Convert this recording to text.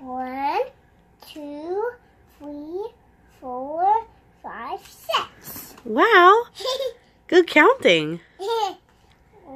One, two, three, four, five, six. Wow. Good counting.